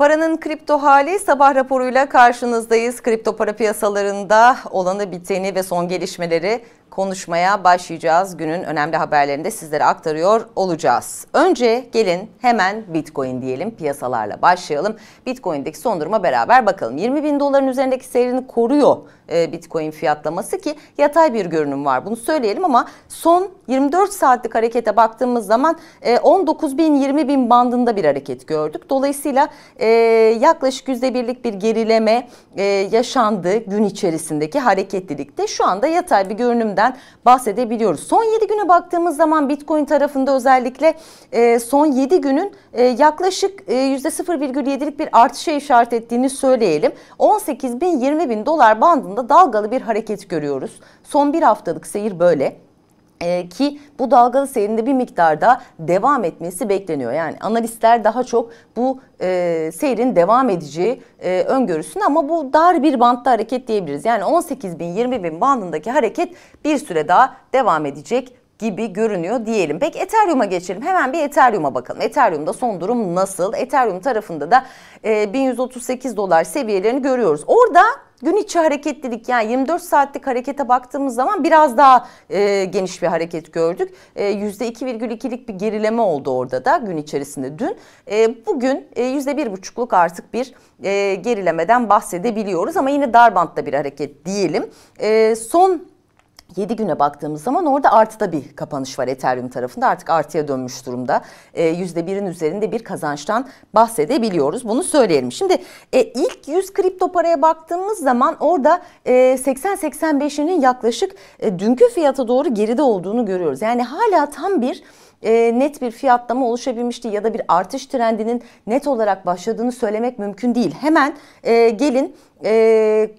Paranın kripto hali sabah raporuyla karşınızdayız. Kripto para piyasalarında olanı biteni ve son gelişmeleri konuşmaya başlayacağız. Günün önemli haberlerini de sizlere aktarıyor olacağız. Önce gelin hemen Bitcoin diyelim piyasalarla başlayalım. Bitcoin'deki son duruma beraber bakalım. 20 bin doların üzerindeki seyrini koruyor e, Bitcoin fiyatlaması ki yatay bir görünüm var. Bunu söyleyelim ama son 24 saatlik harekete baktığımız zaman e, 19 bin 20 bin bandında bir hareket gördük. Dolayısıyla e, yaklaşık %1'lik bir gerileme e, yaşandı gün içerisindeki hareketlilikte. Şu anda yatay bir görünümde gelişmelerden bahsedebiliyoruz. Son 7 güne baktığımız zaman Bitcoin tarafında özellikle e, son 7 günün e, yaklaşık e, %0,7'lik bir artışa işaret ettiğini söyleyelim. 18 bin 20 bin dolar bandında dalgalı bir hareket görüyoruz. Son bir haftalık seyir böyle e, ki bu dalgalı seyrinde bir miktarda devam etmesi bekleniyor. Yani analistler daha çok bu e, seyrin devam edeceği e, öngörüsünü ama bu dar bir bantta hareket diyebiliriz. Yani 18 bin 20 bin bandındaki hareket bir süre daha devam edecek gibi görünüyor diyelim. Peki Ethereum'a geçelim. Hemen bir Ethereum'a bakalım. Ethereum'da son durum nasıl? Ethereum tarafında da e, 1138 dolar seviyelerini görüyoruz. Orada gün içi hareketlilik yani 24 saatlik harekete baktığımız zaman biraz daha e, geniş bir hareket gördük. E, %2,2'lik bir gerileme oldu orada da gün içerisinde dün. E, bugün e, %1,5'luk artık bir e, gerilemeden bahsedebiliyoruz ama yine dar bantta bir hareket diyelim. E, son 7 güne baktığımız zaman orada artıda bir kapanış var Ethereum tarafında. Artık artıya dönmüş durumda. E, %1'in üzerinde bir kazançtan bahsedebiliyoruz. Bunu söyleyelim. Şimdi e, ilk 100 kripto paraya baktığımız zaman orada e, 80-85'inin yaklaşık e, dünkü fiyata doğru geride olduğunu görüyoruz. Yani hala tam bir e, net bir fiyatlama oluşabilmişti ya da bir artış trendinin net olarak başladığını söylemek mümkün değil. Hemen e, gelin e,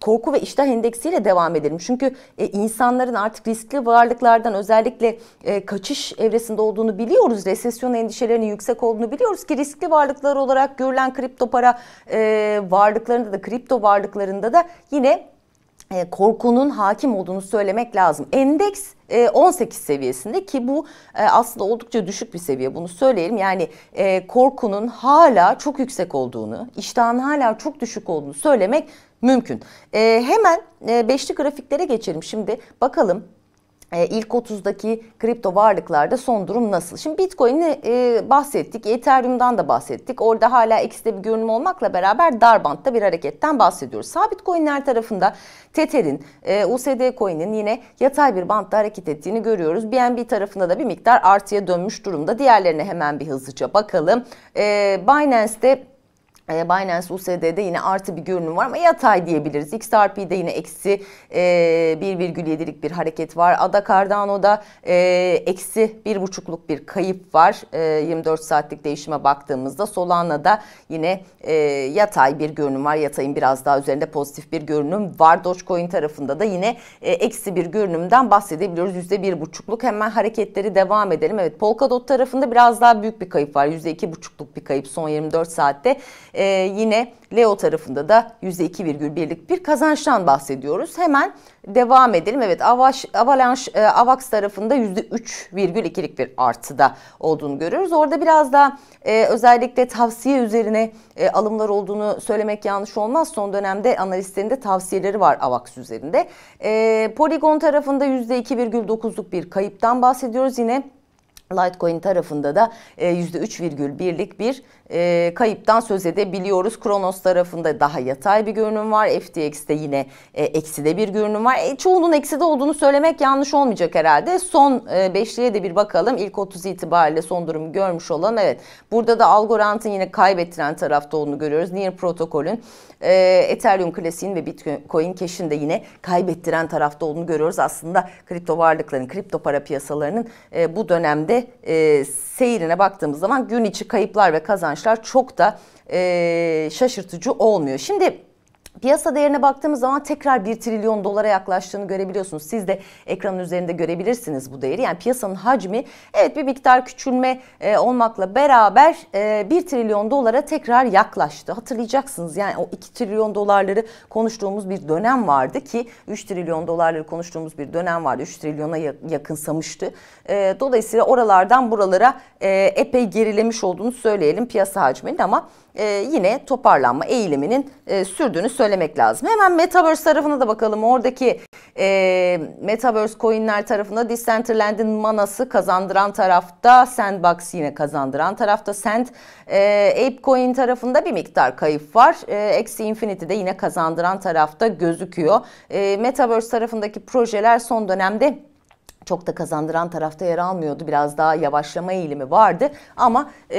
korku ve iştah endeksiyle devam edelim. Çünkü e, insanların artık riskli varlıklardan özellikle e, kaçış evresinde olduğunu biliyoruz. Resesyon endişelerinin yüksek olduğunu biliyoruz ki riskli varlıklar olarak görülen kripto para e, varlıklarında da kripto varlıklarında da yine e, korkunun hakim olduğunu söylemek lazım. Endeks 18 e, seviyesinde ki bu e, aslında oldukça düşük bir seviye bunu söyleyelim. Yani e, korkunun hala çok yüksek olduğunu, iştahın hala çok düşük olduğunu söylemek mümkün. E, hemen e, beşli grafiklere geçelim. Şimdi bakalım e, ilk 30'daki kripto varlıklarda son durum nasıl? Şimdi Bitcoin'i e, bahsettik, Ethereum'dan da bahsettik. Orada hala ekside bir görünüm olmakla beraber dar bantta bir hareketten bahsediyoruz. Sabit coinler tarafında Tether'in, e, USD coin'in yine yatay bir bantta hareket ettiğini görüyoruz. BNB tarafında da bir miktar artıya dönmüş durumda. Diğerlerine hemen bir hızlıca bakalım. E, Binance'de e, Binance USD'de yine artı bir görünüm var ama yatay diyebiliriz. XRP'de yine eksi e, 1,7'lik bir hareket var. ADA Cardano'da e, eksi 1,5'luk bir kayıp var. E, 24 saatlik değişime baktığımızda Solana'da yine e, yatay bir görünüm var. Yatayın biraz daha üzerinde pozitif bir görünüm var. Dogecoin tarafında da yine e, eksi bir görünümden bahsedebiliyoruz. %1,5'luk hemen hareketleri devam edelim. Evet Polkadot tarafında biraz daha büyük bir kayıp var. %2,5'luk bir kayıp son 24 saatte. E, e, yine Leo tarafında da %2,1'lik bir kazançtan bahsediyoruz. Hemen devam edelim. Evet Avaş, Avalanche, e, Avax tarafında %3,2'lik bir artıda olduğunu görüyoruz. Orada biraz da e, özellikle tavsiye üzerine e, alımlar olduğunu söylemek yanlış olmaz. Son dönemde analistlerin de tavsiyeleri var Avax üzerinde. E, Polygon tarafında %2,9'luk bir kayıptan bahsediyoruz. Yine Litecoin tarafında da %3,1'lik e, bir e, kayıptan söz edebiliyoruz. Kronos tarafında daha yatay bir görünüm var. FTX'te yine e, ekside bir görünüm var. E, çoğunun ekside olduğunu söylemek yanlış olmayacak herhalde. Son beşliğe de bir bakalım. İlk 30 itibariyle son durumu görmüş olan evet. Burada da Algorand'ın yine kaybettiren tarafta olduğunu görüyoruz. Near protokolün, Ethereum klasiğin ve Bitcoin Cash'in de yine kaybettiren tarafta olduğunu görüyoruz. Aslında kripto varlıkların, kripto para piyasalarının bu dönemde e, seyrine baktığımız zaman gün içi kayıplar ve kazançlar çok da e, şaşırtıcı olmuyor. Şimdi Piyasa değerine baktığımız zaman tekrar 1 trilyon dolara yaklaştığını görebiliyorsunuz. Siz de ekranın üzerinde görebilirsiniz bu değeri. Yani piyasanın hacmi evet bir miktar küçülme e, olmakla beraber e, 1 trilyon dolara tekrar yaklaştı. Hatırlayacaksınız yani o 2 trilyon dolarları konuştuğumuz bir dönem vardı ki 3 trilyon dolarları konuştuğumuz bir dönem vardı. 3 trilyona yakınsamıştı. E, dolayısıyla oralardan buralara e, epey gerilemiş olduğunu söyleyelim piyasa hacminin ama e, yine toparlanma eğiliminin e, sürdüğünü söylemek lazım. Hemen Metaverse tarafına da bakalım. Oradaki e, Metaverse coinler tarafında Decentraland'in manası kazandıran tarafta, Sandbox yine kazandıran tarafta, Sand e, Apecoin tarafında bir miktar kayıp var. E, Axie Infinity de yine kazandıran tarafta gözüküyor. E, Metaverse tarafındaki projeler son dönemde çok da kazandıran tarafta yer almıyordu. Biraz daha yavaşlama eğilimi vardı ama e,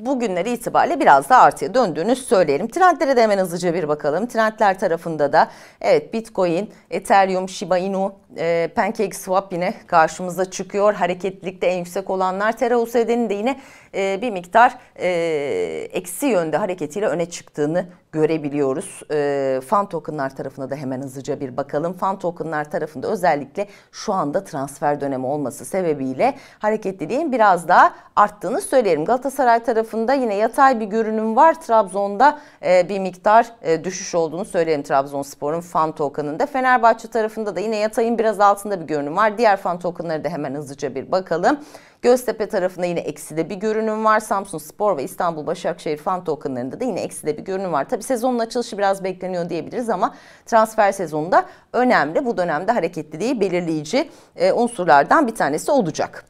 bugünleri itibariyle biraz daha artıya döndüğünü söyleyelim. Trendlere de hemen hızlıca bir bakalım. Trendler tarafında da evet Bitcoin, Ethereum, Shiba Inu, e, Pancake Swap yine karşımıza çıkıyor. Hareketlilikte en yüksek olanlar Terra USD'nin de yine e, bir miktar e, eksi yönde hareketiyle öne çıktığını görebiliyoruz. E, fan tokenlar tarafına da hemen hızlıca bir bakalım. Fan tokenlar tarafında özellikle şu anda transfer dönemi olması sebebiyle hareketliliğin biraz daha arttığını söyleyelim. Galatasaray tarafında yine yatay bir görünüm var. Trabzon'da e, bir miktar e, düşüş olduğunu söyleyelim Trabzonspor'un fan tokenında. Fenerbahçe tarafında da yine yatayın biraz altında bir görünüm var. Diğer fan tokenları da hemen hızlıca bir bakalım. Göztepe tarafında yine ekside bir görünüm var. Samsun Spor ve İstanbul Başakşehir fan tokenlarında da yine ekside bir görünüm var. Tabi sezonun açılışı biraz bekleniyor diyebiliriz ama transfer sezonunda önemli. Bu dönemde hareketliliği belirleyici e, unsurlardan bir tanesi olacak.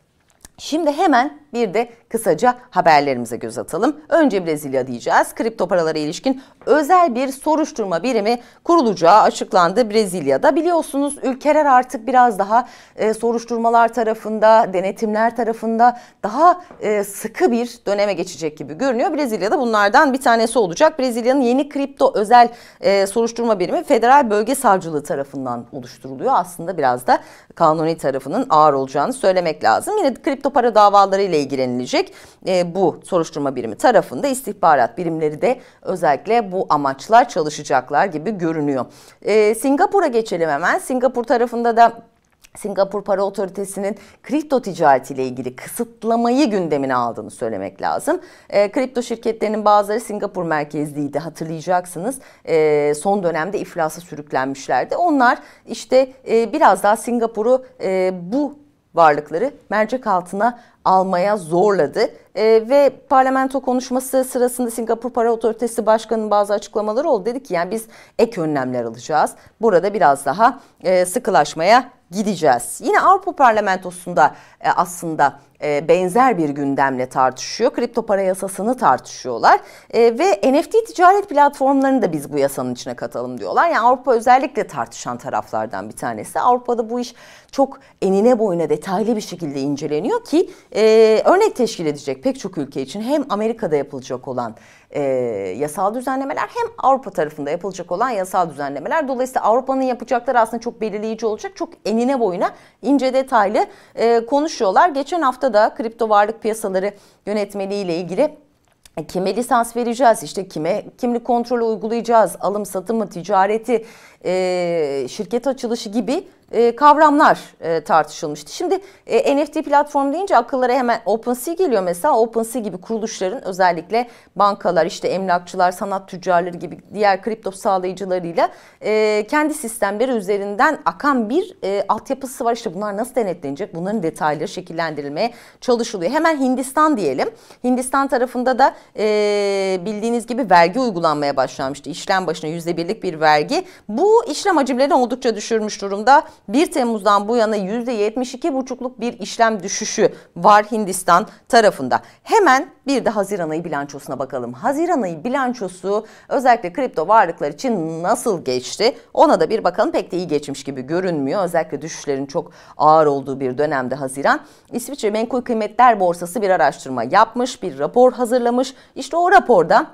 Şimdi hemen bir de kısaca haberlerimize göz atalım. Önce Brezilya diyeceğiz. Kripto paralara ilişkin özel bir soruşturma birimi kurulacağı açıklandı Brezilya'da. Biliyorsunuz ülkeler artık biraz daha e, soruşturmalar tarafında, denetimler tarafında daha e, sıkı bir döneme geçecek gibi görünüyor. Brezilya'da bunlardan bir tanesi olacak. Brezilya'nın yeni kripto özel e, soruşturma birimi Federal Bölge Savcılığı tarafından oluşturuluyor. Aslında biraz da kanuni tarafının ağır olacağını söylemek lazım. Yine kripto para davaları ile ilgilenilecek. E, bu soruşturma birimi tarafında istihbarat birimleri de özellikle bu amaçla çalışacaklar gibi görünüyor. E, Singapur'a geçelim hemen. Singapur tarafında da Singapur Para Otoritesi'nin kripto ticaretiyle ilgili kısıtlamayı gündemine aldığını söylemek lazım. E, kripto şirketlerinin bazıları Singapur merkezliydi hatırlayacaksınız. E, son dönemde iflasa sürüklenmişlerdi. Onlar işte e, biraz daha Singapur'u e, bu varlıkları mercek altına almaya zorladı. E, ve parlamento konuşması sırasında Singapur Para Otoritesi Başkanı'nın bazı açıklamaları oldu. Dedi ki yani biz ek önlemler alacağız. Burada biraz daha e, sıkılaşmaya gideceğiz. Yine Avrupa Parlamentosu'nda e, aslında e, benzer bir gündemle tartışıyor. Kripto para yasasını tartışıyorlar e, ve NFT ticaret platformlarını da biz bu yasanın içine katalım diyorlar. Yani Avrupa özellikle tartışan taraflardan bir tanesi. Avrupa'da bu iş çok enine boyuna detaylı bir şekilde inceleniyor ki e, e, örnek teşkil edecek pek çok ülke için hem Amerika'da yapılacak olan e, yasal düzenlemeler hem Avrupa tarafında yapılacak olan yasal düzenlemeler. Dolayısıyla Avrupa'nın yapacakları aslında çok belirleyici olacak. Çok enine boyuna ince detaylı e, konuşuyorlar. Geçen hafta da kripto varlık piyasaları yönetmeliği ile ilgili e, kime lisans vereceğiz işte kime kimlik kontrolü uygulayacağız alım satımı ticareti e, şirket açılışı gibi e, kavramlar e, tartışılmıştı. Şimdi e, NFT platform deyince akıllara hemen OpenSea geliyor mesela. OpenSea gibi kuruluşların özellikle bankalar, işte emlakçılar, sanat tüccarları gibi diğer kripto sağlayıcılarıyla kendi sistemleri üzerinden akan bir e, altyapısı var. İşte bunlar nasıl denetlenecek? Bunların detayları şekillendirilmeye çalışılıyor. Hemen Hindistan diyelim. Hindistan tarafında da bildiğiniz gibi vergi uygulanmaya başlamıştı İşlem başına %1'lik bir vergi. Bu işlem hacimlerini oldukça düşürmüş durumda. 1 Temmuz'dan bu yana %72,5'luk bir işlem düşüşü var Hindistan tarafında. Hemen bir de Haziran ayı bilançosuna bakalım. Haziran ayı bilançosu özellikle kripto varlıklar için nasıl geçti? Ona da bir bakalım pek de iyi geçmiş gibi görünmüyor. Özellikle düşüşlerin çok ağır olduğu bir dönemde Haziran. İsviçre Menkul Kıymetler Borsası bir araştırma yapmış, bir rapor hazırlamış. İşte o raporda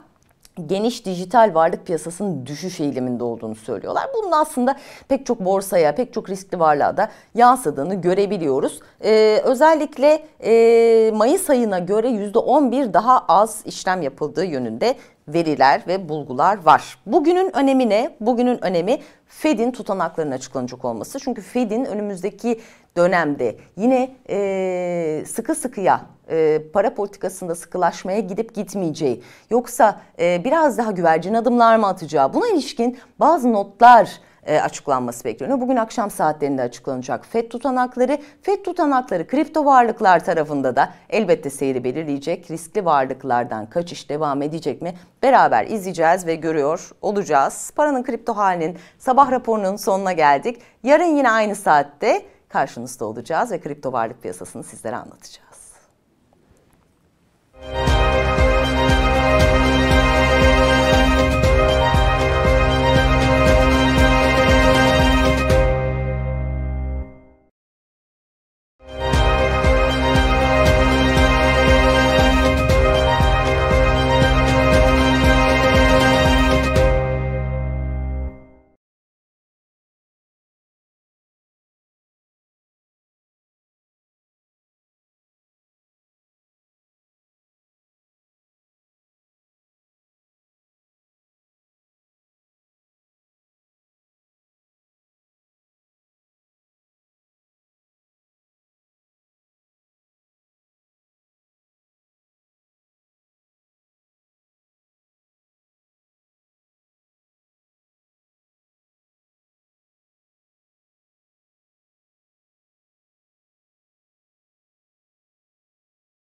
geniş dijital varlık piyasasının düşüş eğiliminde olduğunu söylüyorlar. Bunun aslında pek çok borsaya, pek çok riskli varlığa da yansıdığını görebiliyoruz. Ee, özellikle e, Mayıs ayına göre %11 daha az işlem yapıldığı yönünde veriler ve bulgular var. Bugünün önemi ne? Bugünün önemi Fed'in tutanaklarının açıklanacak olması. Çünkü Fed'in önümüzdeki dönemde yine e, sıkı sıkıya e, para politikasında sıkılaşmaya gidip gitmeyeceği yoksa e, biraz daha güvercin adımlar mı atacağı buna ilişkin bazı notlar e, açıklanması bekleniyor. Bugün akşam saatlerinde açıklanacak FED tutanakları. FED tutanakları kripto varlıklar tarafında da elbette seyri belirleyecek. Riskli varlıklardan kaçış devam edecek mi? Beraber izleyeceğiz ve görüyor olacağız. Paranın kripto halinin sabah raporunun sonuna geldik. Yarın yine aynı saatte karşınızda olacağız ve kripto varlık piyasasını sizlere anlatacağız.